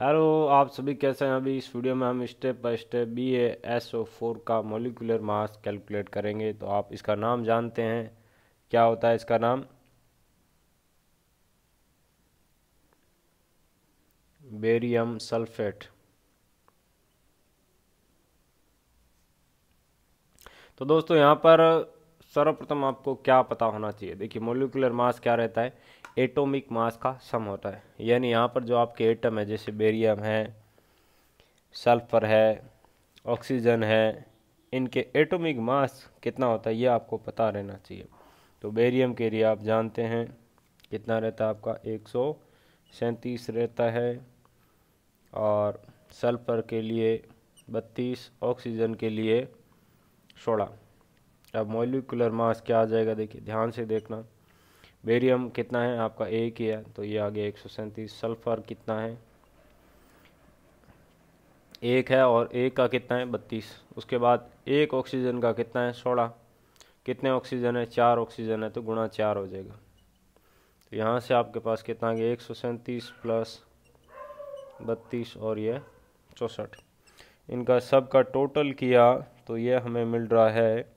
hello आप सभी कैसे हैं अभी इस वीडियो में हम step by step B A S O four का मोलिकुलर मास कैलकुलेट करेंगे तो आप इसका नाम जानते हैं क्या होता है इसका नाम बेरियम सल्फेट तो दोस्तों यहाँ पर सर्वप्रथम आपको क्या पता होना चाहिए देखिए मोलिकुलर मास क्या रहता है एटॉमिक मास का सम होता है यानी यहाँ पर जो आपके एटम है जैसे बेरियम है सल्फर है ऑक्सीजन है इनके एटॉमिक मास कितना होता है ये आपको पता रहना चाहिए तो बेरियम के लिए आप जानते हैं कितना रहता है आपका एक सौ सैंतीस रहता है और सल्फर के लिए बत्तीस ऑक्सीजन के लिए सोलह अब मोलिकुलर मास क्या आ जाएगा देखिए ध्यान से देखना बेरियम कितना है आपका एक ही है तो ये आ गया एक सौ सैंतीस सल्फ़र कितना है एक है और एक का कितना है बत्तीस उसके बाद एक ऑक्सीजन का कितना है सोलह कितने ऑक्सीजन है चार ऑक्सीजन है तो गुणा चार हो जाएगा तो यहाँ से आपके पास कितना आ गया एक सौ सैंतीस प्लस बत्तीस और ये चौंसठ इनका सब का टोटल किया तो ये हमें मिल रहा है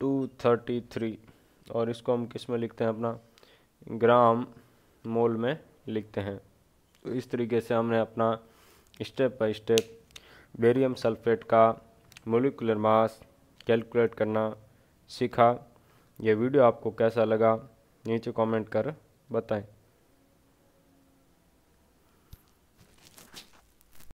टू थर्टी थ्री और इसको हम किस में लिखते हैं अपना ग्राम मोल में लिखते हैं तो इस तरीके से हमने अपना step by step barium sulphate का मोलिकुलर मास कैलकुलेट करना सीखा यह वीडियो आपको कैसा लगा नीचे कमेंट कर बताएं